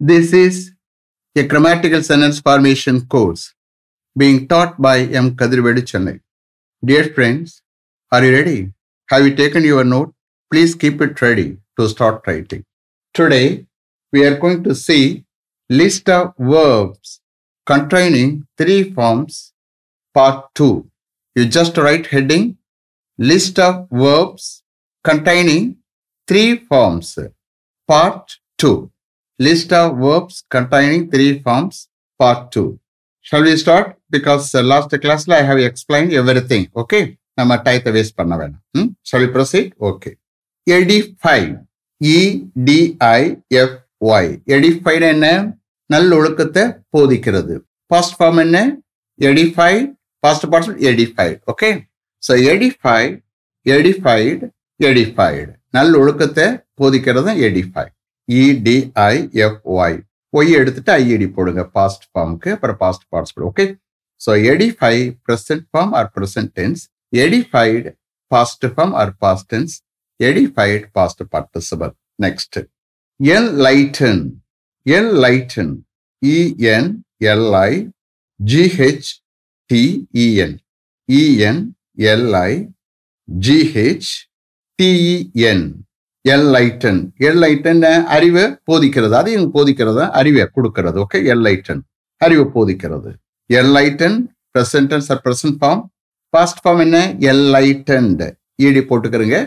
This is a grammatical sentence formation course being taught by M. Kadirvedu Chennai. Dear friends, are you ready? Have you taken your note? Please keep it ready to start writing. Today, we are going to see list of verbs containing three forms, part 2. You just write heading list of verbs containing three forms, part 2. List of verbs containing three forms, part 2. Shall we start? Because uh, last class I have explained everything. Okay. நம்ம டைத்தை waste பண்ண வேணாம் ம் சொல்லி proceed okay edify E D I F Y F edified என்ன நல்ல ஒழுக்கத்தை போதிக்கிறது past form என்ன edify past person edify okay so edify edified edified நல்லொழுக்கத்தை போதிக்கிறது எடிஃபைடு இடிஐஎஃப்ஒய் e ஒய் எடுத்துட்டு ஐஇடி e போடுங்க பாஸ்ட் ஃபார்முக்கு அப்புறம் பாஸ்ட் பார்ட்ஸ் போடுங்க okay so edify present form or present tense edified past form or past tense edified past participle next enlighten enlighten E N L I G H T E N E N L I G H T E N enlighten enlighten அறிவை போதிக்கிறது அதையும் போதிக்கிறது அறிவை கொடுக்கிறது okay enlighten அறிவை போதிக்கிறது enlighten present tense or present form first form என்ன enlightened E D போட்டுக்கிறங்க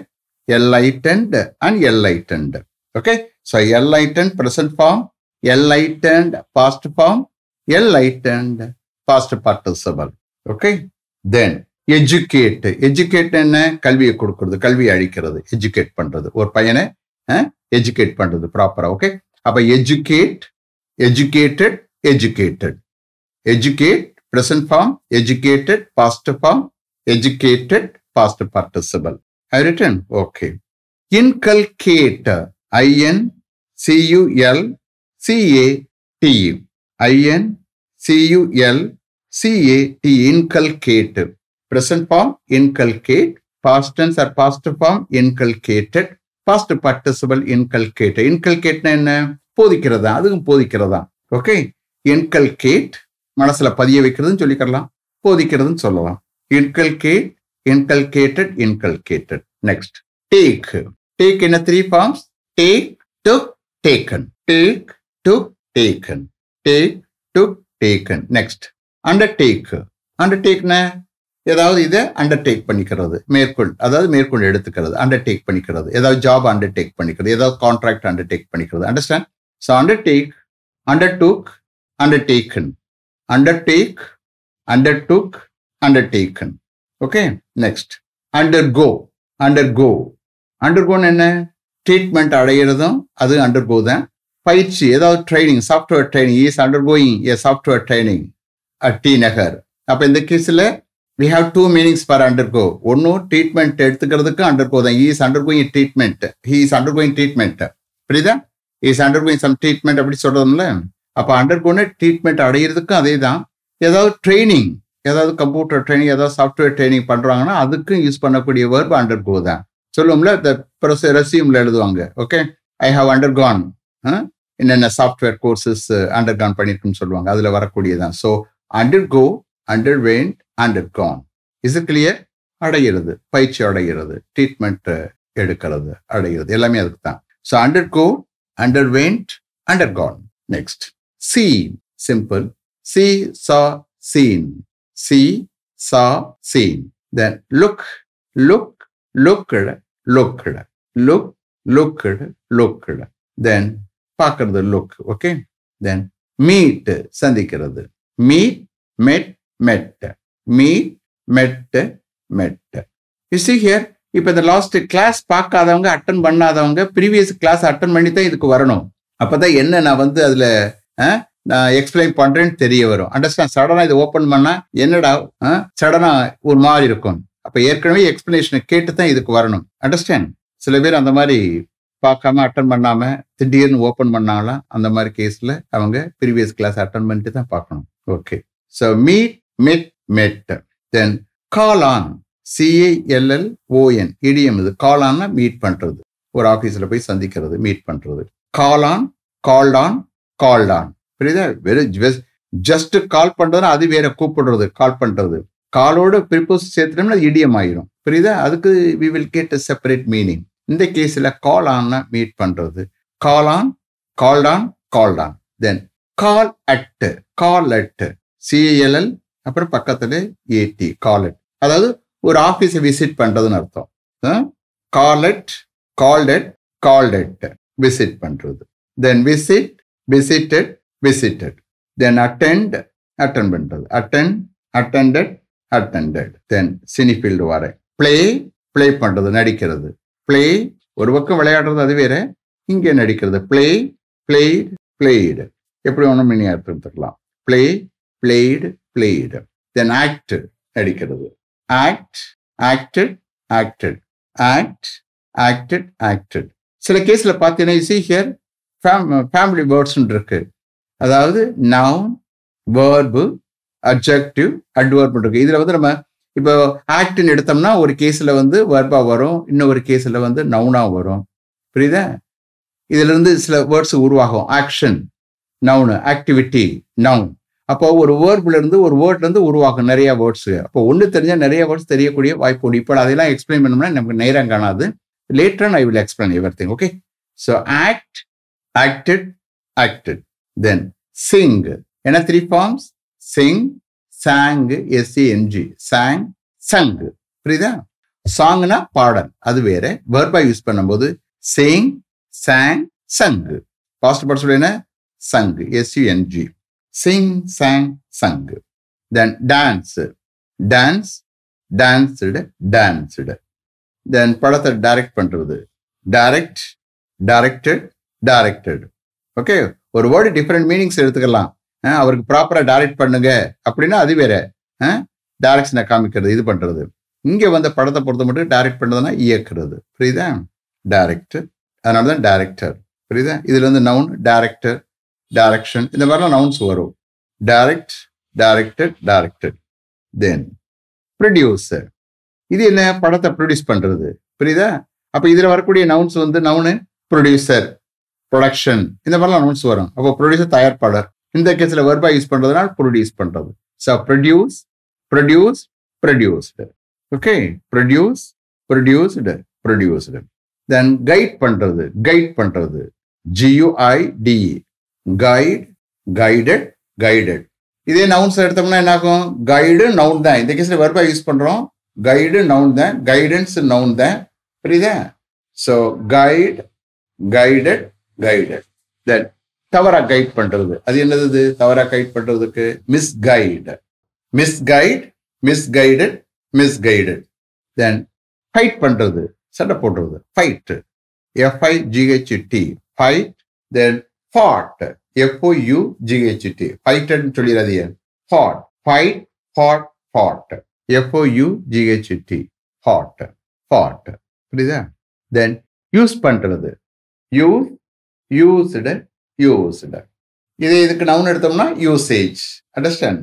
enlightened and enlightened okay so enlighten present form enlightened past form enlightened past participle okay then educate educate என்ன கல்வியை கொடுக்கறது கல்வியை அழிக்கிறது எஜுகேட் பண்றது ஒரு பையனை எஜுகேட் பண்றது ப்ராப்பரா ஓகே அப்ப educate educated educated educate present form educated past form educated past participle I written okay inculcate I N C U L C A T E I N C U L C A T inculcate Present form inculcate Past tense or past form, inculcated. Past participle, inculcated. Inculcate என்ன போதிக்கிறதா அதுவும் போதிக்கிறதா okay inculcate மனசுல பதிய வைக்கிறதுன்னு சொல்லிக்கிறலாம் போதிக்கிறதுன்னு சொல்லலாம் inculcate inculcated inculcated next take take என்ன three forms take took taken take took taken take took taken next undertake அண்டர்டேக்னா ஏதாவது இதை அண்டர்டேக் பண்ணிக்கிறது மேற்கொள் அதாவது மேற்கொண்டு எடுத்துக்கிறது அண்டர்டேக் பண்ணிக்கிறது ஏதாவது ஜாப் அண்டர்டேக் பண்ணிக்கிறது ஏதாவது கான்ட்ராக்ட் அண்டர்டேக் பண்ணிக்கிறது understand so undertake undertook undertaken undertake undertook undertaken okay next undergo undergo அண்டர் கோன்னு என்ன ட்ரீட்மெண்ட் அடைகிறதும் அது அண்டர் கோ தான் பயிற்சி ஏதாவது training software training is undergoing a software training at T Nagar அப்போ இந்த கேஸில் we have two meanings for undergo ஒன்றும் ட்ரீட்மெண்ட் எடுத்துக்கிறதுக்கு அண்டர்கோ தான் is undergoing treatment he is undergoing treatment புரியுதா இஸ் அண்டர்கோயிங் சம் ட்ரீட்மெண்ட் அப்படி சொல்கிறோம்ல அப்போ அண்டர்கோன்னு ட்ரீட்மெண்ட் அடையிறதுக்கும் அதே தான் ஏதாவது ட்ரைனிங் ஏதாவது கம்ப்யூட்டர் ட்ரைனிங் ஏதாவது சாஃப்ட்வேர் ட்ரைனிங் பண்ணுறாங்கன்னா அதுக்கும் யூஸ் பண்ணக்கூடிய அண்டர் கோ தான் சொல்லுவோம்ல இந்த ரெசியூமில் எழுதுவாங்க ஓகே ஐ ஹாவ் அண்டர்கான் என்னென்ன சாஃப்ட்வேர் கோர்சஸ் அண்டர்கான் பண்ணியிருக்குன்னு சொல்லுவாங்க அதில் வரக்கூடியதான் so undergo under underwent and it gone அடைகிறது பயிற்சி அடைகிறது ட்ரீட்மெண்ட் uh, எடுக்கிறது அடைகிறது எல்லாமே அதுக்கு தான் so undergo underwent undergone next see simple see saw seen see saw seen then look look looked looked look looked looked then பார்க்கறது look okay then meet சந்திக்கிறது meet met met me met met you here இப்போ இந்த last class பார்க்காதவங்க attend பண்ணாதவங்க previous class attend பண்ணி தான் இதுக்கு வரணும் அப்போ தான் என்ன நான் வந்து அதில் நான் எக்ஸ்பிளைன் பண்ணுறேன்னு தெரிய வரும் அண்டர்ஸ்டாண்ட் சடனாக இதை ஓப்பன் பண்ணால் என்னடா சடனாக ஒரு மாதிரி இருக்கும் அப்போ ஏற்கனவே எக்ஸ்பிளனேஷனை கேட்டு தான் இதுக்கு வரணும் அண்டர்ஸ்டாண்ட் சில பேர் அந்த மாதிரி பார்க்காம அட்டன் பண்ணாமல் திடீர்னு ஓப்பன் பண்ணாலாம் அந்த மாதிரி கேஸில் அவங்க ப்ரீவியஸ் கிளாஸ் அட்டன் பண்ணிட்டு தான் பார்க்கணும் okay so meet met met then call on C I L L O N idiom இது காலான் மீட் பண்ணுறது ஒரு ஆஃபீஸில் போய் சந்திக்கிறது மீட் பண்ணுறது காலான் கால்டான் கால்டான் புரியுதா வெறும் ஜஸ்ட் கால் பண்ணுறதுனா அது வேற கூப்பிடுறது கால் பண்ணுறது காலோட பிரிப்போஸ் சேர்த்துட்டோம்னா இடியம் ஆயிரும் புரியுதா அதுக்கு we will get separate meaning இந்த கேஸில் கால் ஆன மீட் பண்ணுறது call on called on called on then call at call at C A L L அப்புறம் பக்கத்துல ஏடி காலட் அதாவது ஒரு ஆஃபீஸை விசிட் பண்ணுறதுன்னு அர்த்தம் காலட் கால்டட் கால்டட் விசிட் பண்ணுறது then visit visited visited then attend attend பண்ணுறது attend attended attended then cine field வர பிளே பிளே பண்ணுறது நடிக்கிறது பிளே ஒரு பக்கம் விளையாடுறது அது வேற இங்கே நடிக்கிறது பிளே பிளேடு பிளேடு எப்படி ஒன்றும் மினி அர்த்தம் தரலாம் play played played. Then act நடிக்கிறது act acted acted act acted acted சில கேஸில் பார்த்தீங்கன்னா இசி ஹியர் ஃபேமிலி வேர்ட்ஸ்னு இருக்கு அதாவது நவுன் வேர்பு அப்ஜெக்டிவ் அட்வர்ப் இருக்கு இதில் வந்து நம்ம இப்போ ஆக்ட்னு எடுத்தோம்னா ஒரு கேஸில் வந்து வேர்பாக வரும் இன்னொரு கேஸில் வந்து நவுனாக வரும் புரியுதா இதுலேருந்து சில வேர்ட்ஸ் உருவாகும் ஆக்ஷன் நவுனு ஆக்டிவிட்டி நவுன் அப்போ ஒரு இருந்து ஒரு வேர்ட்லேருந்து உருவாகும் நிறையா வேர்ட்ஸு அப்போ ஒன்று தெரிஞ்சால் நிறைய வேர்ட்ஸ் தெரியக்கூடிய வாய்ப்பு உண்டு இப்போ அதெல்லாம் எக்ஸ்பிளைன் பண்ணோம்னா நமக்கு நேரம் காணாது later I will explain everything okay so act acted acted then sing ஏன்னா three forms sing sang S C N G sang sung புரியுதா சாங்னா பாடல் அது வேற வேர்பா யூஸ் பண்ணும்போது sing sang sung past part சொல்ல sung S U N G sing, sang, sung. Then dance dance, danced, danced. Then படத்தை டைரக்ட் பண்ணுறது டைரக்ட் டைரக்டட் டைரக்டட் ஓகே ஒரு வேர்டு டிஃப்ரெண்ட் மீனிங்ஸ் எடுத்துக்கலாம் அவருக்கு ப்ராப்பராக டைரக்ட் பண்ணுங்க அப்படின்னா அது வேற டைரக்ஷனை காமிக்கிறது இது பண்ணுறது இங்கே வந்த படத்தை பொறுத்த மட்டும் டைரக்ட் பண்ணுறதுனா இயக்குறது புரியுதா டைரக்டர் அதனால தான் டைரக்டர் புரியுதா இதுல இருந்து நவுன் டைரக்டர் டேரக்ஷன் இந்த மாதிரிலாம் நவுன்ஸ் வரும் direct directed directed then producer இது என்ன படத்தை ப்ரொடியூஸ் பண்ணுறது புரியுதா அப்போ இதில் வரக்கூடிய நவுன்ஸ் வந்து நவுனு ப்ரொடியூசர் ப்ரொடக்ஷன் இந்த மாதிரிலாம் நவுன்ஸ் வரும் அப்போ ப்ரொடியூசர் தயார்ப்பாளர் இந்த கேஸில் வெர்பா யூஸ் பண்ணுறதுனால ப்ரொடியூஸ் பண்ணுறது so produce produce produced okay produce produced produced then guide பண்ணுறது கைட் பண்ணுறது ஜியூஐடிஇ கைட் கைடட் கைடட் இதே நவுன்ஸ் எடுத்தோம்னா என்ன ஆகும் கைடு நவுன் தான் இந்த கேஸில் வெர்பா யூஸ் பண்ணுறோம் கைடு நவுன் தான் கைடன்ஸ் நவுன் தான் புரியுதா so guide guided guided then தவறாக கைட் பண்ணுறது அது என்னது தவறாக கைட் பண்ணுறதுக்கு misguide misguide misguided misguided then fight பண்ணுறது சண்டை போடுறது fight F I T fight then fought F O F O U G H T ஃபைட்னு சொல்லிடுறது ஏன் fought fight ஃபாட் hot எஃப்ஓயூ ஜிஹெச்டி fought fought புரியுதா தென் யூஸ் பண்ணுறது யூஸ் யூஸ்டு யூஸ்டு இது இதுக்கு நவுன் எடுத்தோம்னா யூசேஜ் அண்டர்ஸ்டாண்ட்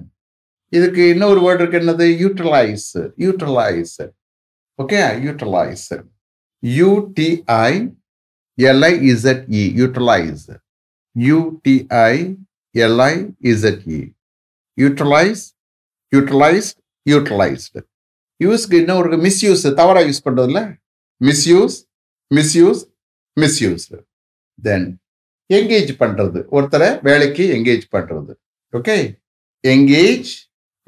இதுக்கு இன்னொரு வேர்டு இருக்கு என்னது utilise utilise okay utilise UTI எல்ஐஇசட்இ utilise யூடிஐஎல்ஐஇசட்இ utilise utilised utilised யூஸ்க்கு ஒரு மிஸ்யூஸ் தவறாக யூஸ் பண்ணுறதில்ல மிஸ்யூஸ் மிஸ்யூஸ் மிஸ்யூஸ்டு தென் எங்கேஜ் பண்ணுறது ஒருத்தரை வேலைக்கு என்கேஜ் பண்ணுறது ஓகே எங்கேஜ்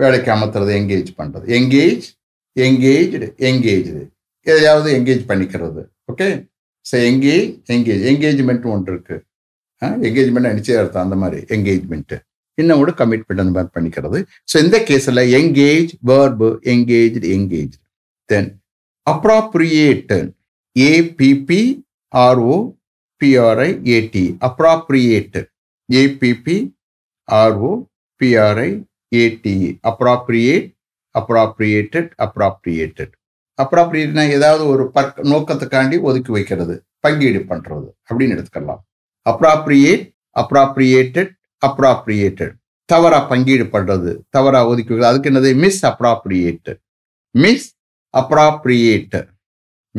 வேலைக்கு அமர்த்துறது என்கேஜ் பண்ணுறது எங்கேஜ் என்கேஜ்டு என்கேஜ்டு எதையாவது என்கேஜ் பண்ணிக்கிறது okay so engage engage engagement ஒன்று இருக்குது என்கேஜ்மெண்ட் நிச்சயம் அர்த்தம் அந்த மாதிரி என்கேஜ்மெண்ட் இன்னும் கூட கமிட்மெண்ட் அந்த மாதிரி பண்ணிக்கிறது ஸோ இந்த கேஸில் engage verb engage engage then appropriate A P P R O P R I A T appropriate and A P P R O P R I A T appropriate appropriated appropriated அப்ராப்ரியேட்னா ஏதாவது ஒரு பற் நோக்கத்துக்காண்டி ஒதுக்கி வைக்கிறது பங்கீடு பண்ணுறது அப்படின்னு எடுத்துக்கலாம் அப்ராப்ரியேட் அப்ராப்ரியேட்டட் அப்ராப்ரியேட்டட் தவறாக பங்கீடு பண்றது தவறாக ஒதுக்கி அதுக்கு என்னது misappropriate misappropriator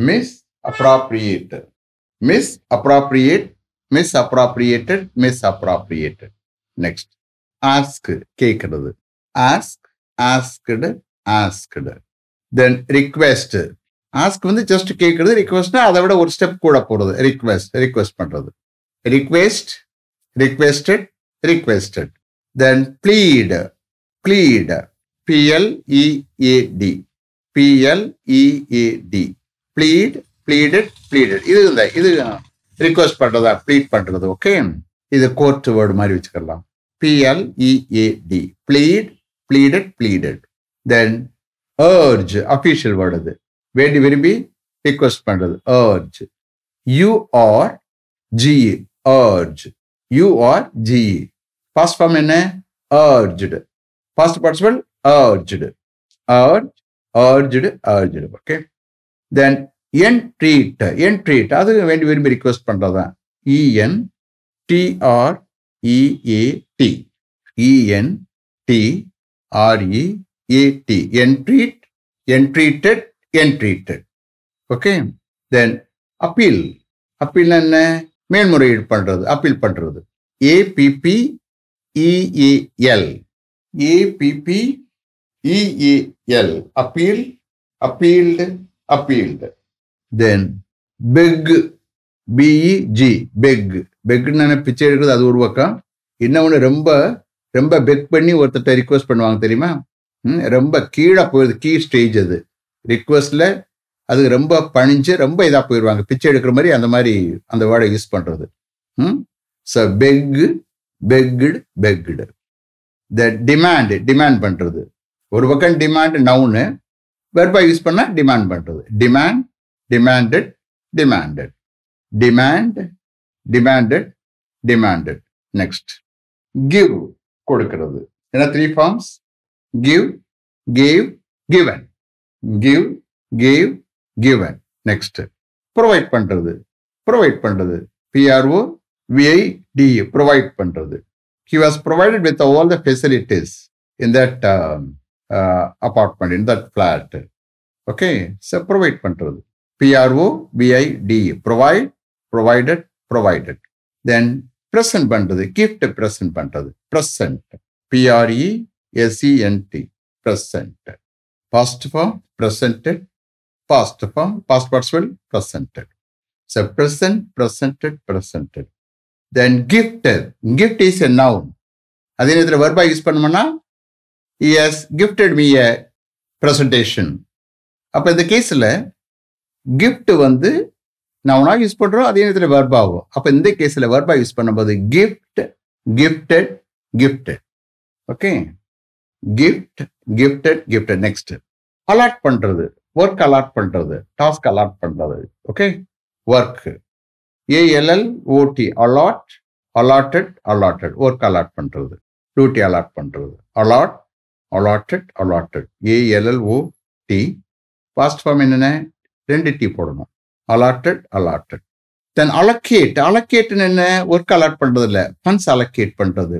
misappropriate misappropriate misappropriated misappropriated next ask கேட்கறது ask asked asked then request ask வந்து ஜஸ்ட் கேட்கறது ரிக்வெஸ்ட்னா அதை விட ஒரு ஸ்டெப் கூட போடுறது ரிக்வெஸ்ட் ரிக்வெஸ்ட் பண்ணுறது request, requested, requested. Then plead, plead, P-L-E-A-D, P-L-E-A-D, plead, pleaded, pleaded. இது இந்த இது ரிக்வஸ்ட் பண்ணுறதா ப்ளீட் பண்ணுறது ஓகே இது கோர்ட் வேர்டு மாதிரி வச்சுக்கலாம் P L E A D plead pleaded pleaded then urge official word அது வேண்டி விரும்பி ரிக்வஸ்ட் பண்ணுறது urge U R G A urge you or g first form in a urged first participle urged urge urged urged okay then entreat entreat அது வேண்டி விரும்பி request பண்றதா e n t r e a t e n t r e a t entreat entreated entreated okay then appeal appeal என்ன மேன்முறையீடு பண்ணுறது appeal பண்ணுறது A P P E A L E A L A P P E A L appeal appealed appealed then beg B E G beg பெக்னு பிச்சை எடுக்கிறது அது ஒரு பக்கம் இன்னொன்று ரொம்ப ரொம்ப பெக் பண்ணி ஒருத்தர்கிட்ட ரிக்வஸ்ட் பண்ணுவாங்க தெரியுமா ரொம்ப கீழே போயிடுது கீ ஸ்டேஜ் அது ரிக்வஸ்ட்ல அது ரொம்ப பணிஞ்சு ரொம்ப இதாக போயிடுவாங்க பிச்சை எடுக்கிற மாதிரி அந்த மாதிரி அந்த வேர்டை யூஸ் பண்ணுறது ம் so beg begged begged the demand demand பண்ணுறது ஒரு பக்கம் டிமாண்ட் நவுனு வெர்பாக யூஸ் பண்ணால் டிமாண்ட் பண்ணுறது demand demanded demanded demand demanded demanded next give கொடுக்கிறது ஏன்னா three forms give give given give give given next provide பண்ணுறது ப்ரொவைட் பண்ணுறது பிஆர்ஓ விஐடி ப்ரொவைட் பண்ணுறது he was provided with all the facilities in that apartment in that flat okay sir provide பண்ணுறது P R O V I D provide provided provided தென் present பண்ணுறது gift present பண்ணுறது present P R E S E N T present past form presented past form, past participle, presented. ச present, presented, presented. Then gifted. Gift is a noun அதே நேரத்தில் வெர்பா use பண்ணோம்னா as gifted me a presentation அப்போ இந்த கேஸில் கிஃப்ட் வந்து நவுனாக யூஸ் பண்ணுறோம் அதே நேரத்தில் வெர்பாகும் அப்போ இந்த கேஸில் வெர்பா யூஸ் பண்ணும்போது gift gifted gifted okay gift gifted gifted next allot பண்ணுறது ஒர்க் அலாட் பண்ணுறது டாஸ்க் அலாட் பண்ணுறது okay work A L L O T allot allotted allotted work allot பண்ணுறது டியூட்டி அலாட் பண்ணுறது allot allotted allotted A L L O T past form என்னென்ன ரெண்டு T போடணும் allotted allotted then allocate அலக்கேட்டுன்னு என்ன ஒர்க் அலாட் பண்ணுறது இல்லை ஃபண்ட்ஸ் அலக்கேட் பண்ணுறது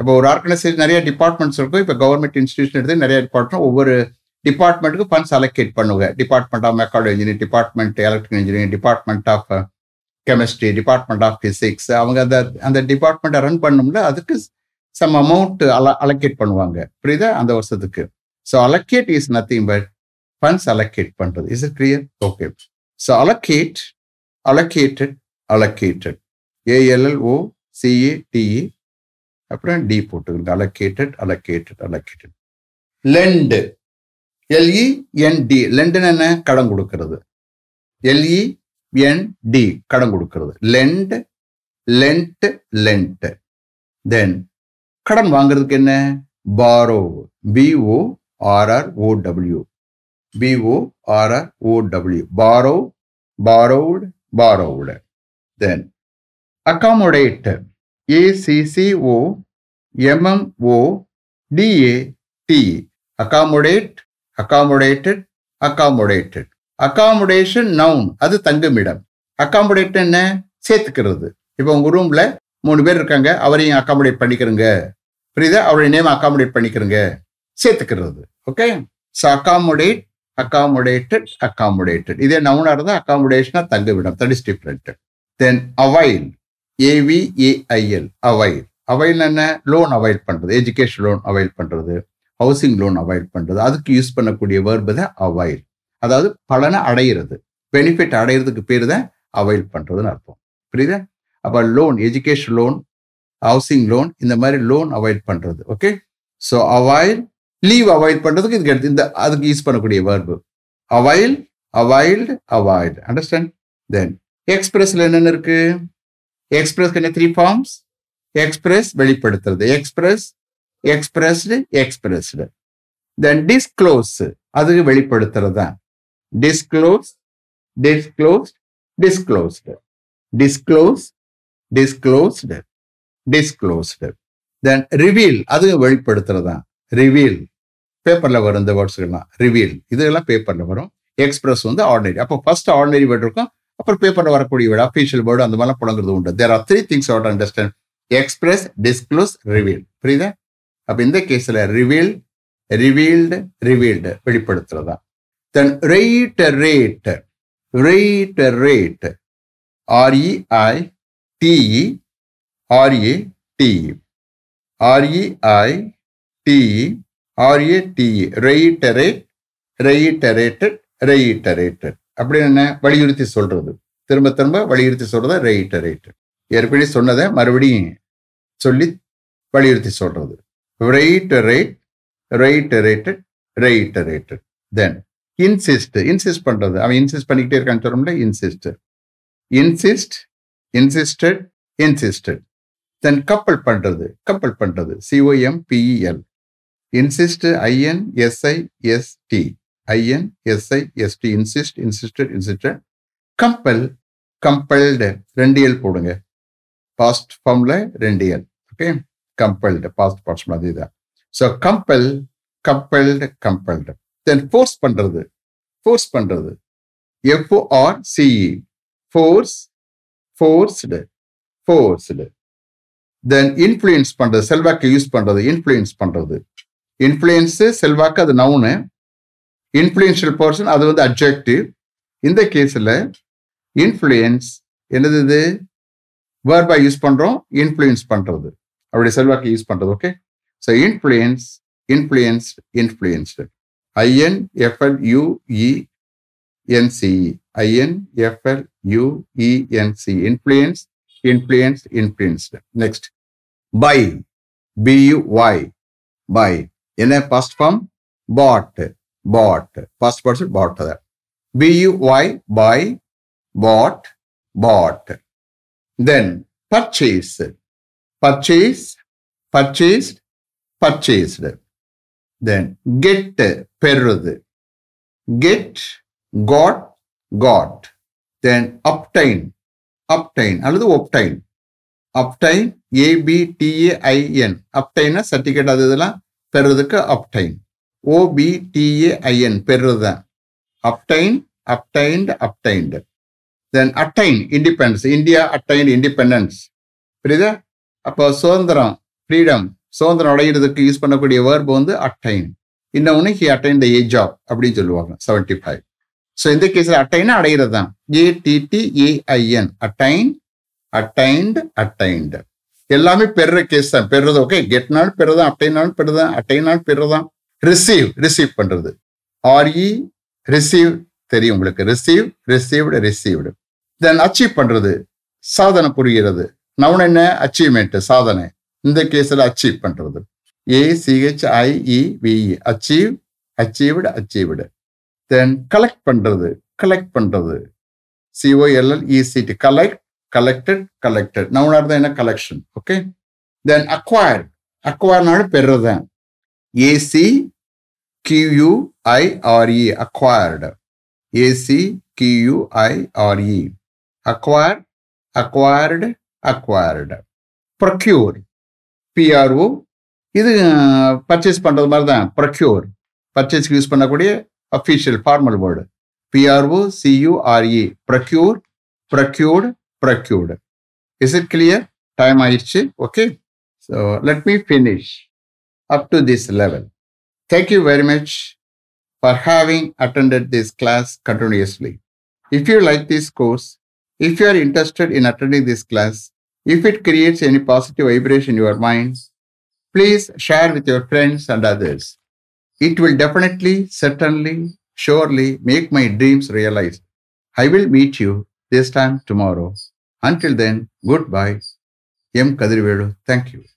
இப்போ ஒரு ஆர்கனைசேஷன் நிறைய டிபார்ட்மெண்ட்ஸ் இருக்கும் இப்போ கவர்மெண்ட் இன்ஸ்டியூஷன் எடுத்து நிறைய டிபார்ட்மெண்ட் ஒவ்வொரு டிபார்ட்மெண்ட்டுக்கு ஃபண்ட்ஸ் அலோகேட் பண்ணுங்க department of mechanical engineer department electrical engineering department of chemistry department of physics அவங்க அந்த அந்த டிபார்ட்மெண்ட்டை ரன் பண்ணும்ல அதுக்கு சம் அமௌண்ட் அல அலோகேட் பண்ணுவாங்க புரியுதா அந்த வருஷத்துக்கு so allocate is nothing but funds allocate பண்ணுறது is it clear okay so allocate allocated allocated A L L O C A T E அப்புறம் டி போட்டு allocated allocated allocated lend L E N D lent என்ன கடன் கொடுக்கிறது எல்இ என் டி கடன் கொடுக்கிறது லெண்ட் லெண்ட் லெண்ட் தென் கடன் வாங்குறதுக்கு என்ன borrow B O R R O W B O R R O W borrow borrowed borrowed then accommodate A C C O M M O D A T accommodate accommodated accommodated accommodation noun அது தங்குமிடம் அகாமடேட் என்ன சேர்த்துக்கிறது இப்போ உங்கள் ரூமில் மூணு பேர் இருக்காங்க அவரையும் அகாமடேட் பண்ணிக்கிறங்க புரியுதா அவருடைய நேம் அகாமடேட் பண்ணிக்கிறங்க சேர்த்துக்கிறது okay so accommodate accommodated accommodated இதே நவுனாக இருந்தால் அகாமடேஷனாக தங்குமிடம் that is different then avail A V A I L avail avail என்ன லோன் அவைல் பண்ணுறது எஜுகேஷன் லோன் அவைல் பண்ணுறது ஹவுசிங் லோன் அவாய்ட் பண்ணுறது அதுக்கு யூஸ் பண்ணக்கூடிய வேர்பு தான் அவாய்ட் அதாவது பலனை அடையிறது பெனிஃபிட் அடையிறதுக்கு பேர் தான் அவாய்ட் பண்ணுறதுன்னு அர்த்தம் புரியுதா அப்போ loan education loan housing loan இந்த மாதிரி லோன் அவாய்ட் பண்ணுறது okay so avail leave avoid பண்ணுறதுக்கு இதுக்கு எடுத்து இந்த அதுக்கு யூஸ் பண்ணக்கூடிய verb avail avoid avoid understand then எக்ஸ்பிரஸில் என்னென்ன இருக்குது எக்ஸ்பிரஸ் என்ன த்ரீ ஃபார்ம்ஸ் எக்ஸ்பிரஸ் வெளிப்படுத்துறது express expressed expressed then disclose அதுக்கு வெளிப்படுத்துறது தான் disclose disclosed disclosed disclose disclosed disclosed then reveal அதுக்கு வெளிப்படுத்துறது தான் ரிவீல் பேப்பரில் வரும் இந்த வேர்ட்ஸ்கள்லாம் ரிவீல் இதெல்லாம் பேப்பரில் வரும் எக்ஸ்பிரஸ் வந்து ஆர்டினரி அப்போ ஃபர்ஸ்ட் ஆர்டினரி வேர்ட் இருக்கும் அப்புறம் பேப்பரில் வரக்கூடிய வேர்டு அஃபீஷியல் வேர்டு அந்த மாதிரிலாம் புலங்குறது உண்டு there are three things out understand express disclose reveal புரியுதா அப்போ இந்த கேஸில் ரிவீல் ரிவீல்டு ரிவீல்டு வெளிப்படுத்துறதா then reiterate reiterate R E I T E R A T E R E I T E R A T E rated reiterated rated அப்படின்னு என்ன வலியுறுத்தி சொல்றது திரும்ப திரும்ப வலியுறுத்தி சொல்றத ரேட்டட் ஏற்கனவே சொன்னதை மறுபடியும் சொல்லி வலியுறுத்தி சொல்றது reiterate, அவன் இன்சிஸ்ட் பண்ணிக்கிட்டே insist insisted then compel C O M P E L I N S I S T I N S I S T insist ரெண்டு எல் போடுங்க பாஸ்ட் ஃபார்ம்ல ரெண்டு L okay compelled, past parts அது இதான் so compel compelled compelled then force பண்ணுறது ஃபோர்ஸ் பண்ணுறது F O R C E force forced forced then influence பண்ணுறது செல்வாக்கு யூஸ் பண்ணுறது இன்ஃப்ளூயன்ஸ் பண்ணுறது இன்ஃப்ளூயன்ஸு செல்வாக்கு அது நவுனு இன்ஃப்ளூயன்ஷியல் பர்சன் அது வந்து அப்ஜெக்டிவ் இந்த கேஸில் இன்ஃப்ளூயன்ஸ் என்னது இது வேர்பா யூஸ் பண்ணுறோம் இன்ஃப்ளூயன்ஸ் பண்ணுறது அவருடைய செல்வாக்கு யூஸ் பண்றது okay so influence influenced influenced I N F L U E N C E I N F L U E N C influence influence influenced next buy B U Y buy என்ன first form bought bought first parts bought அதை B U Y buy bought bought then purchase purchase purchase purchased then get பெறுது. Get got, got then obtain obtain அல்லது obtain. Obtain A B T A I N அப்டைனா certificate அது இதெல்லாம் பெறுறதுக்கு obtain O B T A I N பெறுறது தான் obtain obtained obtained then attain independence India attain independence புரியுதா அப்போ சுதந்திரம் ஃப்ரீடம் சுதந்திரம் அடைகிறதுக்கு யூஸ் பண்ணக்கூடிய வேர்ப் வந்து அட்டைன் இன்னொன்று he attain the age of அப்படின்னு சொல்லுவாங்க செவன்டி ஃபைவ் ஸோ இந்த கேஸில் அட்டைன் அடைகிறது தான் A T T A I N attain attained attained எல்லாமே பெறுற கேஸ் தான் பெறுறது ஓகே கெட்னால் பெறுதான் அட்டைனாலும் பெறுதான் அட்டைனாலும் பெறுதான் ரிசீவ் ரிசீவ் பண்ணுறது ஆர்இ ரிசீவ் e, தெரியும் உங்களுக்கு receive received received then achieve பண்ணுறது சாதனை புரிகிறது நவுன் என்ன அச்சீவ்மெண்ட் சாதனை இந்த கேஸில் அச்சீவ் பண்ணுறது ஏ சிஹெச் ஐஇவிஇ அச்சீவ் அச்சீவ்டு அச்சீவ்டு தென் கலெக்ட் பண்ணுறது கலெக்ட் பண்ணுறது சிஓஎல்எல் சிஓஎல்எல்இசிடி கலெக்ட் கலெக்டட் கலெக்டட் நவுனாக இருந்தால் என்ன collection okay then acquired அக்வயர்னாலும் பெறுறதேன் AC கியூஐஆர்இ acquired AC கியூஐஆர்இ acquired acquired acquired procure PRO இது பர்ச்சேஸ் பண்ணுறது மாதிரி தான் ப்ரொக்யூர் பர்ச்சேஸ்க்கு யூஸ் பண்ணக்கூடிய official formal word PRO சியூஆர்இ procure ப்ரொக்யூர்டு ப்ரொக்யூர்டு is it clear time ஆயிடுச்சு okay so let me finish up to this level thank you very much for having attended this class continuously if you like this course If you are interested in attending this class, if it creates any positive vibration in your mind, please share with your friends and others. It will definitely, certainly, surely make my dreams realized. I will meet you this time tomorrow. Until then, goodbye. M. Kadirvelu, thank you.